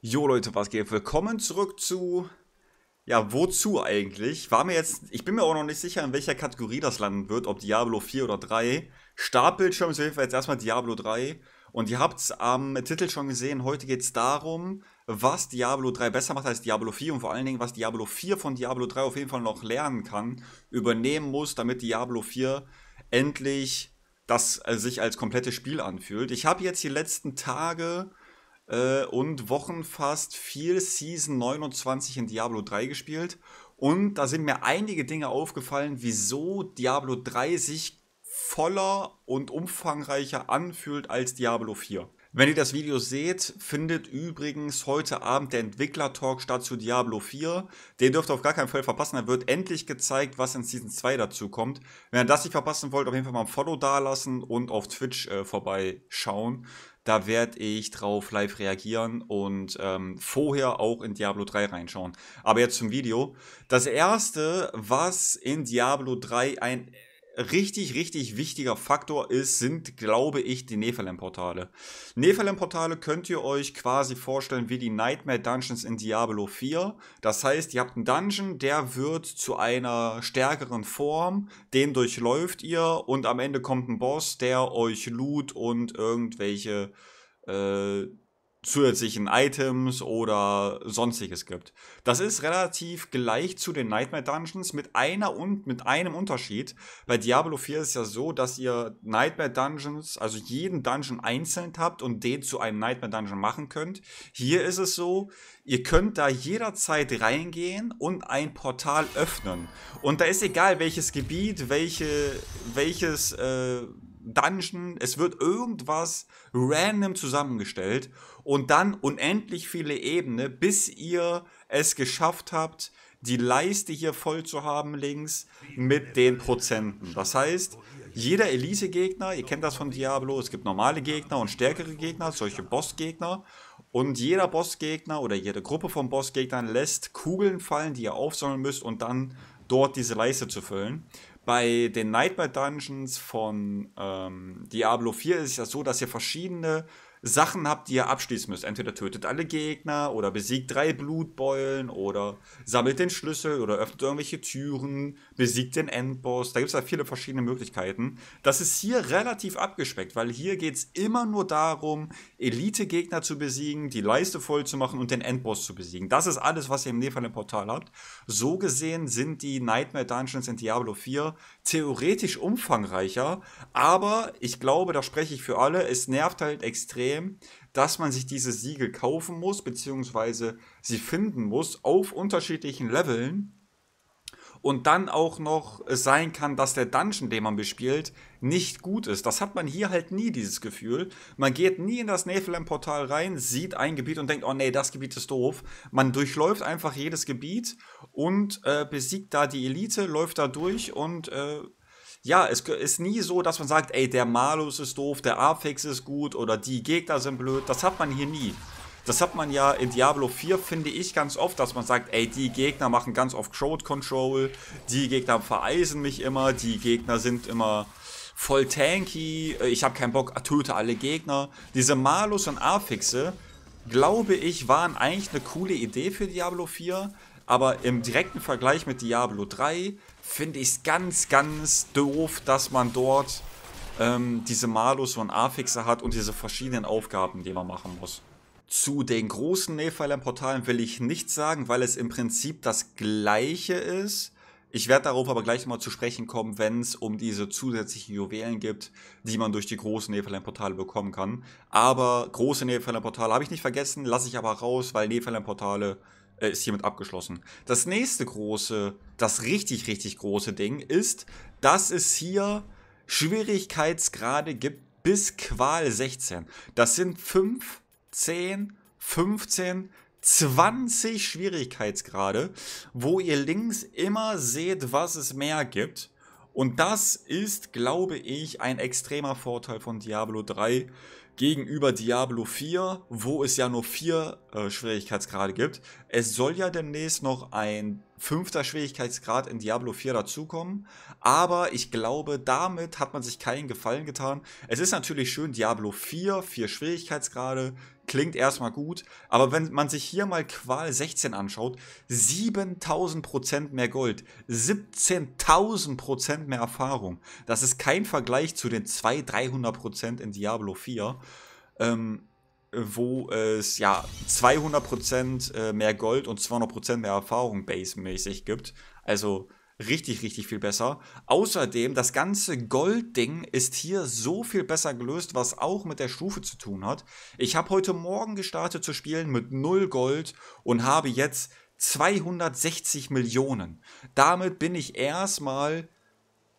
Jo Leute, was geht? Willkommen zurück zu ja, wozu eigentlich? War mir jetzt ich bin mir auch noch nicht sicher, in welcher Kategorie das landen wird, ob Diablo 4 oder 3. Startbildschirm ist auf jeden Fall jetzt erstmal Diablo 3 und ihr habt es am Titel schon gesehen, heute geht es darum, was Diablo 3 besser macht als Diablo 4 und vor allen Dingen, was Diablo 4 von Diablo 3 auf jeden Fall noch lernen kann, übernehmen muss, damit Diablo 4 endlich das äh, sich als komplettes Spiel anfühlt. Ich habe jetzt die letzten Tage äh, und fast viel Season 29 in Diablo 3 gespielt. Und da sind mir einige Dinge aufgefallen, wieso Diablo 3 sich voller und umfangreicher anfühlt als Diablo 4. Wenn ihr das Video seht, findet übrigens heute Abend der Entwickler-Talk statt zu Diablo 4. Den dürft ihr auf gar keinen Fall verpassen. Da wird endlich gezeigt, was in Season 2 dazu kommt. Wenn ihr das nicht verpassen wollt, auf jeden Fall mal ein Follow dalassen und auf Twitch äh, vorbeischauen. Da werde ich drauf live reagieren und ähm, vorher auch in Diablo 3 reinschauen. Aber jetzt zum Video. Das erste, was in Diablo 3 ein richtig, richtig wichtiger Faktor ist, sind, glaube ich, die Nephalem-Portale. Nephalem-Portale könnt ihr euch quasi vorstellen wie die Nightmare Dungeons in Diablo 4. Das heißt, ihr habt einen Dungeon, der wird zu einer stärkeren Form, den durchläuft ihr und am Ende kommt ein Boss, der euch loot und irgendwelche äh, zusätzlichen Items oder sonstiges gibt. Das ist relativ gleich zu den Nightmare Dungeons mit einer und mit einem Unterschied. Bei Diablo 4 ist es ja so, dass ihr Nightmare Dungeons, also jeden Dungeon einzeln habt und den zu einem Nightmare Dungeon machen könnt. Hier ist es so, ihr könnt da jederzeit reingehen und ein Portal öffnen. Und da ist egal welches Gebiet, welche welches äh, Dungeon, es wird irgendwas random zusammengestellt und dann unendlich viele Ebenen, bis ihr es geschafft habt, die Leiste hier voll zu haben links mit den Prozenten. Das heißt, jeder Elite-Gegner, ihr kennt das von Diablo, es gibt normale Gegner und stärkere Gegner, solche Boss-Gegner. Und jeder Bossgegner oder jede Gruppe von Bossgegnern lässt Kugeln fallen, die ihr aufsammeln müsst und dann dort diese Leiste zu füllen. Bei den Nightmare Dungeons von ähm, Diablo 4 ist es ja so, dass ihr verschiedene Sachen habt, die ihr abschließen müsst. Entweder tötet alle Gegner oder besiegt drei Blutbeulen oder sammelt den Schlüssel oder öffnet irgendwelche Türen, besiegt den Endboss. Da gibt es ja viele verschiedene Möglichkeiten. Das ist hier relativ abgespeckt, weil hier geht es immer nur darum, Elite-Gegner zu besiegen, die Leiste voll zu machen und den Endboss zu besiegen. Das ist alles, was ihr im Nepal im Portal habt. So gesehen sind die Nightmare Dungeons in Diablo 4 theoretisch umfangreicher, aber ich glaube, da spreche ich für alle, es nervt halt extrem System, dass man sich diese Siegel kaufen muss, beziehungsweise sie finden muss auf unterschiedlichen Leveln. Und dann auch noch sein kann, dass der Dungeon, den man bespielt, nicht gut ist. Das hat man hier halt nie, dieses Gefühl. Man geht nie in das Nephilim-Portal rein, sieht ein Gebiet und denkt, oh nee, das Gebiet ist doof. Man durchläuft einfach jedes Gebiet und äh, besiegt da die Elite, läuft da durch und äh, ja, es ist nie so, dass man sagt, ey, der Malus ist doof, der Afix ist gut oder die Gegner sind blöd. Das hat man hier nie. Das hat man ja in Diablo 4, finde ich, ganz oft, dass man sagt, ey, die Gegner machen ganz oft Crowd Control, die Gegner vereisen mich immer, die Gegner sind immer voll tanky, äh, ich habe keinen Bock, töte alle Gegner. Diese Malus und Affixe, glaube ich, waren eigentlich eine coole Idee für Diablo 4, aber im direkten Vergleich mit Diablo 3 finde ich es ganz, ganz doof, dass man dort ähm, diese Malus und a hat und diese verschiedenen Aufgaben, die man machen muss. Zu den großen Nailfiler-Portalen will ich nichts sagen, weil es im Prinzip das gleiche ist. Ich werde darauf aber gleich nochmal zu sprechen kommen, wenn es um diese zusätzlichen Juwelen gibt, die man durch die großen Nefelheim-Portale bekommen kann. Aber große Nefelheim-Portale habe ich nicht vergessen, lasse ich aber raus, weil Nefelheim-Portale äh, ist hiermit abgeschlossen. Das nächste große, das richtig, richtig große Ding ist, dass es hier Schwierigkeitsgrade gibt bis Qual 16. Das sind 5, 10, 15, 20 Schwierigkeitsgrade, wo ihr links immer seht, was es mehr gibt. Und das ist, glaube ich, ein extremer Vorteil von Diablo 3 gegenüber Diablo 4, wo es ja nur vier äh, Schwierigkeitsgrade gibt. Es soll ja demnächst noch ein fünfter Schwierigkeitsgrad in Diablo 4 dazukommen. Aber ich glaube, damit hat man sich keinen Gefallen getan. Es ist natürlich schön, Diablo 4, vier Schwierigkeitsgrade, klingt erstmal gut. Aber wenn man sich hier mal Qual 16 anschaut, 7000 mehr Gold, 17.000 mehr Erfahrung. Das ist kein Vergleich zu den 200, 300 in Diablo 4. Ähm, wo es ja 200% äh, mehr Gold und 200% mehr Erfahrung basemäßig gibt. Also richtig, richtig viel besser. Außerdem, das ganze Gold-Ding ist hier so viel besser gelöst, was auch mit der Stufe zu tun hat. Ich habe heute Morgen gestartet zu spielen mit 0 Gold und habe jetzt 260 Millionen. Damit bin ich erstmal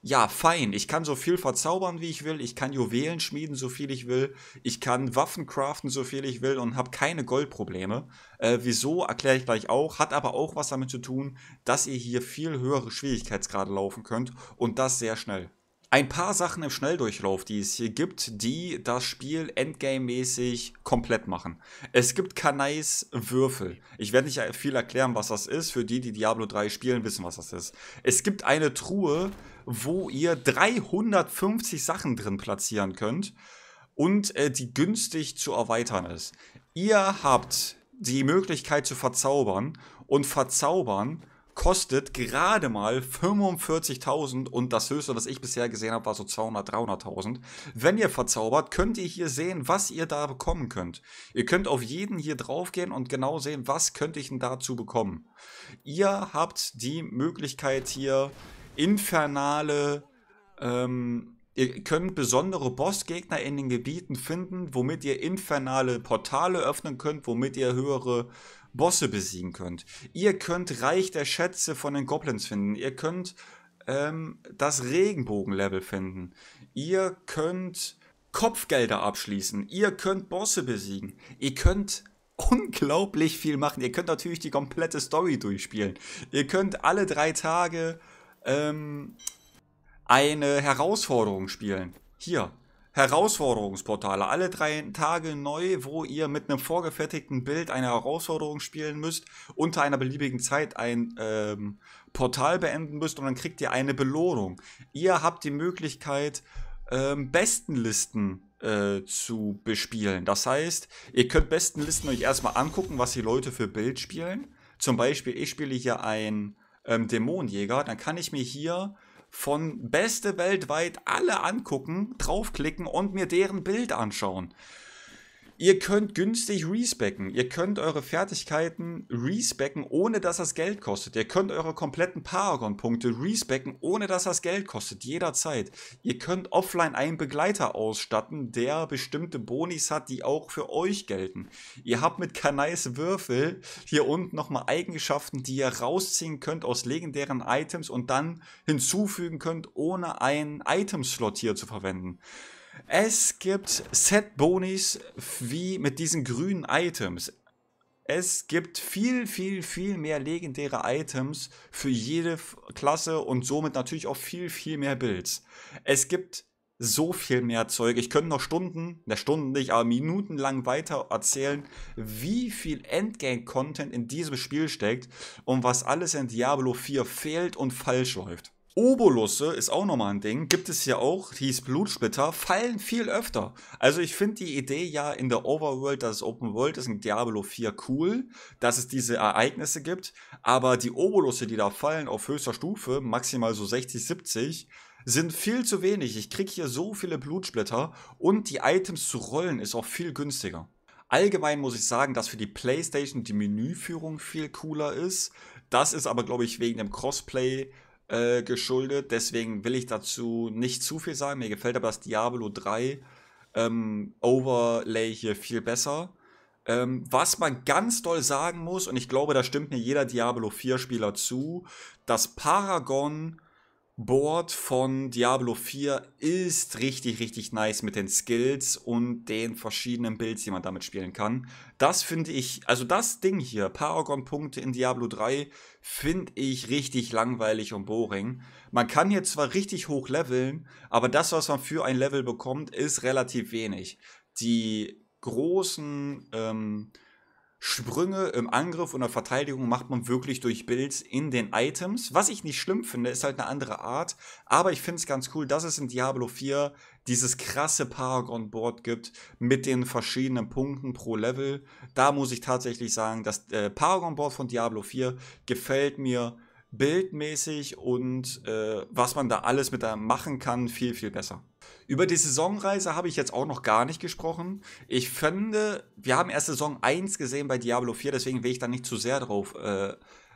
ja, fein. Ich kann so viel verzaubern, wie ich will. Ich kann Juwelen schmieden, so viel ich will. Ich kann Waffen craften, so viel ich will und habe keine Goldprobleme. Äh, wieso, erkläre ich gleich auch. Hat aber auch was damit zu tun, dass ihr hier viel höhere Schwierigkeitsgrade laufen könnt und das sehr schnell ein paar Sachen im Schnelldurchlauf, die es hier gibt, die das Spiel endgame-mäßig komplett machen. Es gibt Kanais Würfel. Ich werde nicht viel erklären, was das ist. Für die, die Diablo 3 spielen, wissen, was das ist. Es gibt eine Truhe, wo ihr 350 Sachen drin platzieren könnt und äh, die günstig zu erweitern ist. Ihr habt die Möglichkeit zu verzaubern und verzaubern kostet gerade mal 45.000 und das höchste, was ich bisher gesehen habe, war so 200.000, 300.000. Wenn ihr verzaubert, könnt ihr hier sehen, was ihr da bekommen könnt. Ihr könnt auf jeden hier drauf gehen und genau sehen, was könnte ich denn dazu bekommen. Ihr habt die Möglichkeit hier infernale, ähm, Ihr könnt besondere Bossgegner in den Gebieten finden, womit ihr infernale Portale öffnen könnt, womit ihr höhere Bosse besiegen könnt. Ihr könnt Reich der Schätze von den Goblins finden. Ihr könnt ähm, das Regenbogen-Level finden. Ihr könnt Kopfgelder abschließen. Ihr könnt Bosse besiegen. Ihr könnt unglaublich viel machen. Ihr könnt natürlich die komplette Story durchspielen. Ihr könnt alle drei Tage ähm, eine Herausforderung spielen. Hier, Herausforderungsportale. Alle drei Tage neu, wo ihr mit einem vorgefertigten Bild eine Herausforderung spielen müsst, unter einer beliebigen Zeit ein ähm, Portal beenden müsst und dann kriegt ihr eine Belohnung. Ihr habt die Möglichkeit, ähm, Bestenlisten äh, zu bespielen. Das heißt, ihr könnt Bestenlisten euch erstmal angucken, was die Leute für Bild spielen. Zum Beispiel, ich spiele hier einen ähm, Dämonenjäger, dann kann ich mir hier von Beste weltweit alle angucken, draufklicken und mir deren Bild anschauen. Ihr könnt günstig respecken. Ihr könnt eure Fertigkeiten respecken, ohne dass das Geld kostet. Ihr könnt eure kompletten Paragon-Punkte respecken, ohne dass das Geld kostet. Jederzeit. Ihr könnt offline einen Begleiter ausstatten, der bestimmte Bonis hat, die auch für euch gelten. Ihr habt mit Kanais Würfel hier unten nochmal Eigenschaften, die ihr rausziehen könnt aus legendären Items und dann hinzufügen könnt, ohne einen Item-Slot hier zu verwenden. Es gibt Set-Bonis wie mit diesen grünen Items. Es gibt viel, viel, viel mehr legendäre Items für jede Klasse und somit natürlich auch viel, viel mehr Builds. Es gibt so viel mehr Zeug. Ich könnte noch Stunden, ne Stunden nicht, aber Minuten lang weiter erzählen, wie viel Endgame-Content in diesem Spiel steckt und was alles in Diablo 4 fehlt und falsch läuft. Obolusse ist auch nochmal ein Ding, gibt es hier auch, hieß Blutsplitter, fallen viel öfter. Also ich finde die Idee ja in der Overworld, dass es Open World ist, in Diablo 4 cool, dass es diese Ereignisse gibt, aber die Obolusse, die da fallen auf höchster Stufe, maximal so 60, 70, sind viel zu wenig. Ich kriege hier so viele Blutsplitter und die Items zu rollen ist auch viel günstiger. Allgemein muss ich sagen, dass für die PlayStation die Menüführung viel cooler ist. Das ist aber, glaube ich, wegen dem Crossplay äh, geschuldet. Deswegen will ich dazu nicht zu viel sagen. Mir gefällt aber das Diablo 3 ähm, Overlay hier viel besser. Ähm, was man ganz doll sagen muss, und ich glaube, da stimmt mir jeder Diablo 4-Spieler zu, dass Paragon Board von Diablo 4 ist richtig, richtig nice mit den Skills und den verschiedenen Builds, die man damit spielen kann. Das finde ich, also das Ding hier, Paragon-Punkte in Diablo 3, finde ich richtig langweilig und boring. Man kann hier zwar richtig hoch leveln, aber das, was man für ein Level bekommt, ist relativ wenig. Die großen, ähm, Sprünge im Angriff und der Verteidigung macht man wirklich durch Builds in den Items. Was ich nicht schlimm finde, ist halt eine andere Art. Aber ich finde es ganz cool, dass es in Diablo 4 dieses krasse Paragon-Board gibt mit den verschiedenen Punkten pro Level. Da muss ich tatsächlich sagen, das äh, Paragon-Board von Diablo 4 gefällt mir bildmäßig und äh, was man da alles mit da machen kann, viel, viel besser. Über die Saisonreise habe ich jetzt auch noch gar nicht gesprochen. Ich finde, wir haben erst Saison 1 gesehen bei Diablo 4, deswegen will ich da nicht zu sehr drauf äh,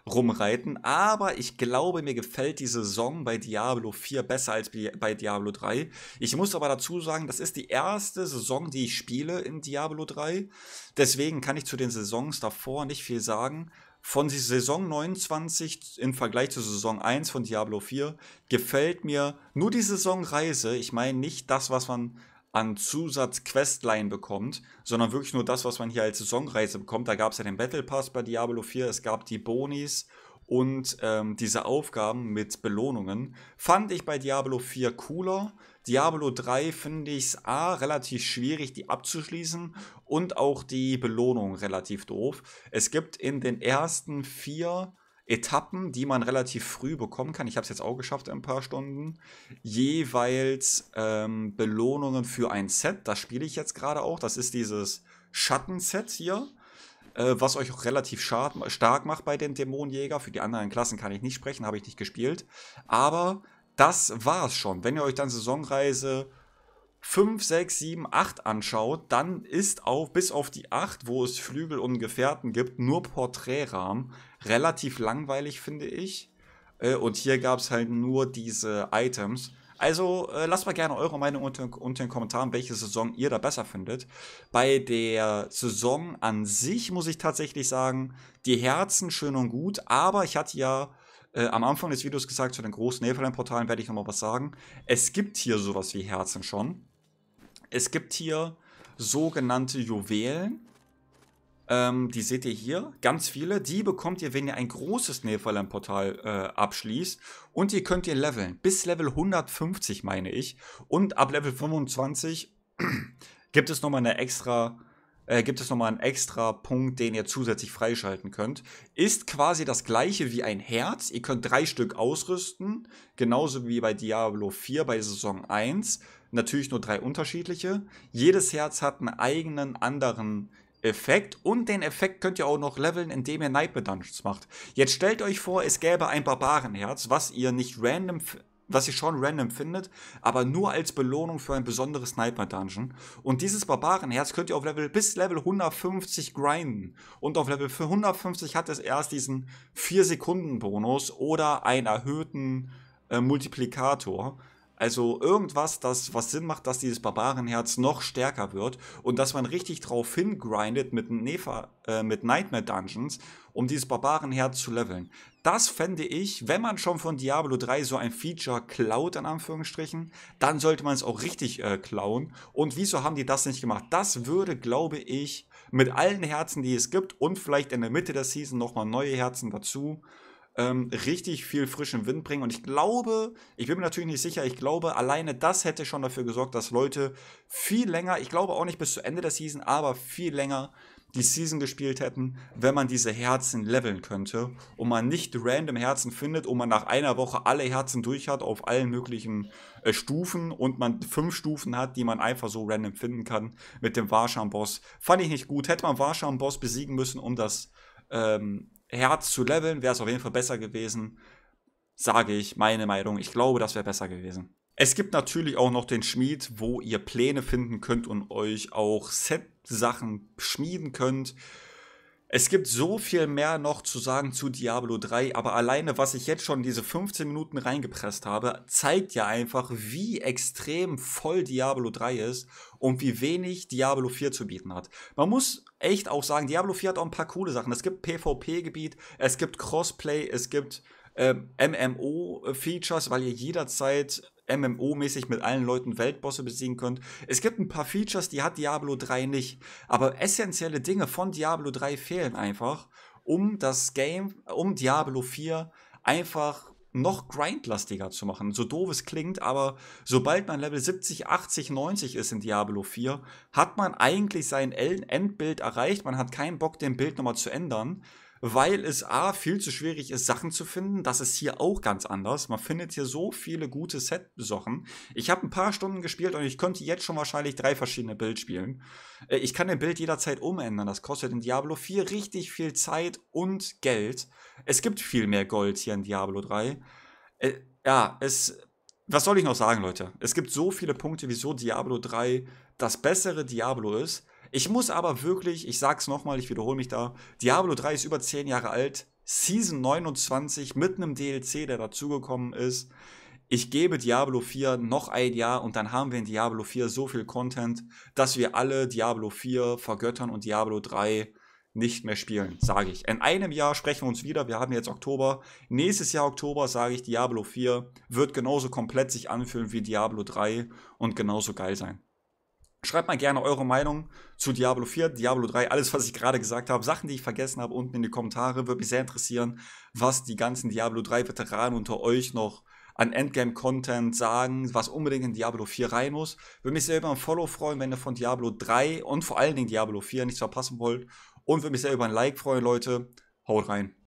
rumreiten. Aber ich glaube, mir gefällt die Saison bei Diablo 4 besser als bei Diablo 3. Ich muss aber dazu sagen, das ist die erste Saison, die ich spiele in Diablo 3. Deswegen kann ich zu den Saisons davor nicht viel sagen von Saison 29 im Vergleich zur Saison 1 von Diablo 4 gefällt mir nur die Saisonreise. Ich meine nicht das, was man an Zusatz-Questline bekommt, sondern wirklich nur das, was man hier als Saisonreise bekommt. Da gab es ja den Battle Pass bei Diablo 4, es gab die Bonis und ähm, diese Aufgaben mit Belohnungen. Fand ich bei Diablo 4 cooler. Diablo 3 finde ich es A relativ schwierig, die abzuschließen und auch die Belohnung relativ doof. Es gibt in den ersten vier Etappen, die man relativ früh bekommen kann, ich habe es jetzt auch geschafft in ein paar Stunden, jeweils ähm, Belohnungen für ein Set. Das spiele ich jetzt gerade auch. Das ist dieses Schattenset hier äh, was euch auch relativ stark macht bei den Dämonenjäger. Für die anderen Klassen kann ich nicht sprechen, habe ich nicht gespielt. Aber das war's schon. Wenn ihr euch dann Saisonreise 5, 6, 7, 8 anschaut, dann ist auch bis auf die 8, wo es Flügel und Gefährten gibt, nur Porträtrahmen. Relativ langweilig, finde ich. Äh, und hier gab es halt nur diese Items. Also äh, lasst mal gerne eure Meinung unter, unter den Kommentaren, welche Saison ihr da besser findet. Bei der Saison an sich muss ich tatsächlich sagen, die Herzen schön und gut, aber ich hatte ja äh, am Anfang des Videos gesagt, zu den großen Neverland-Portalen werde ich nochmal was sagen. Es gibt hier sowas wie Herzen schon. Es gibt hier sogenannte Juwelen. Ähm, die seht ihr hier, ganz viele. Die bekommt ihr, wenn ihr ein großes Neverland-Portal äh, abschließt. Und die könnt ihr leveln. Bis Level 150, meine ich. Und ab Level 25 gibt es nochmal eine extra äh, gibt es nochmal einen extra Punkt, den ihr zusätzlich freischalten könnt. Ist quasi das gleiche wie ein Herz. Ihr könnt drei Stück ausrüsten, genauso wie bei Diablo 4 bei Saison 1. Natürlich nur drei unterschiedliche. Jedes Herz hat einen eigenen anderen Effekt und den Effekt könnt ihr auch noch leveln, indem ihr Nightmare Dungeons macht. Jetzt stellt euch vor, es gäbe ein Barbarenherz, was ihr nicht random was ihr schon random findet, aber nur als Belohnung für ein besonderes Sniper-Dungeon. Und dieses Barbarenherz könnt ihr auf Level bis Level 150 grinden. Und auf Level 150 hat es erst diesen 4-Sekunden-Bonus oder einen erhöhten äh, Multiplikator. Also irgendwas, das was Sinn macht, dass dieses Barbarenherz noch stärker wird und dass man richtig drauf hingrindet mit, Nefa, äh, mit Nightmare Dungeons um dieses Barbarenherz zu leveln. Das fände ich, wenn man schon von Diablo 3 so ein Feature klaut, in Anführungsstrichen, dann sollte man es auch richtig äh, klauen. Und wieso haben die das nicht gemacht? Das würde, glaube ich, mit allen Herzen, die es gibt und vielleicht in der Mitte der Season nochmal neue Herzen dazu, ähm, richtig viel frischen Wind bringen. Und ich glaube, ich bin mir natürlich nicht sicher, ich glaube, alleine das hätte schon dafür gesorgt, dass Leute viel länger, ich glaube auch nicht bis zu Ende der Season, aber viel länger die Season gespielt hätten, wenn man diese Herzen leveln könnte und man nicht random Herzen findet und man nach einer Woche alle Herzen durch hat auf allen möglichen äh, Stufen und man fünf Stufen hat, die man einfach so random finden kann mit dem Warscham-Boss. Fand ich nicht gut. Hätte man Warscham-Boss besiegen müssen, um das ähm, Herz zu leveln, wäre es auf jeden Fall besser gewesen. Sage ich meine Meinung. Ich glaube, das wäre besser gewesen. Es gibt natürlich auch noch den Schmied, wo ihr Pläne finden könnt und euch auch Set-Sachen schmieden könnt. Es gibt so viel mehr noch zu sagen zu Diablo 3, aber alleine, was ich jetzt schon diese 15 Minuten reingepresst habe, zeigt ja einfach, wie extrem voll Diablo 3 ist und wie wenig Diablo 4 zu bieten hat. Man muss echt auch sagen, Diablo 4 hat auch ein paar coole Sachen. Es gibt PvP-Gebiet, es gibt Crossplay, es gibt äh, MMO-Features, weil ihr jederzeit MMO-mäßig mit allen Leuten Weltbosse besiegen könnt. Es gibt ein paar Features, die hat Diablo 3 nicht. Aber essentielle Dinge von Diablo 3 fehlen einfach, um das Game, um Diablo 4 einfach noch grindlastiger zu machen. So doof es klingt, aber sobald man Level 70, 80, 90 ist in Diablo 4, hat man eigentlich sein Endbild erreicht. Man hat keinen Bock, den Bild nochmal zu ändern weil es A, viel zu schwierig ist, Sachen zu finden. Das ist hier auch ganz anders. Man findet hier so viele gute Set-Sachen. Ich habe ein paar Stunden gespielt und ich könnte jetzt schon wahrscheinlich drei verschiedene Builds spielen. Äh, ich kann den Bild jederzeit umändern. Das kostet in Diablo 4 richtig viel Zeit und Geld. Es gibt viel mehr Gold hier in Diablo 3. Äh, ja, es was soll ich noch sagen, Leute? Es gibt so viele Punkte, wieso Diablo 3 das bessere Diablo ist. Ich muss aber wirklich, ich sag's nochmal, ich wiederhole mich da, Diablo 3 ist über 10 Jahre alt, Season 29 mit einem DLC, der dazugekommen ist. Ich gebe Diablo 4 noch ein Jahr und dann haben wir in Diablo 4 so viel Content, dass wir alle Diablo 4 vergöttern und Diablo 3 nicht mehr spielen, sage ich. In einem Jahr sprechen wir uns wieder. Wir haben jetzt Oktober. Nächstes Jahr Oktober sage ich, Diablo 4 wird genauso komplett sich anfühlen wie Diablo 3 und genauso geil sein. Schreibt mal gerne eure Meinung zu Diablo 4, Diablo 3, alles, was ich gerade gesagt habe, Sachen, die ich vergessen habe, unten in die Kommentare. Würde mich sehr interessieren, was die ganzen Diablo 3-Veteranen unter euch noch an Endgame-Content sagen, was unbedingt in Diablo 4 rein muss. Würde mich sehr über ein Follow freuen, wenn ihr von Diablo 3 und vor allen Dingen Diablo 4 nichts verpassen wollt. Und würde mich sehr über ein Like freuen, Leute. Haut rein.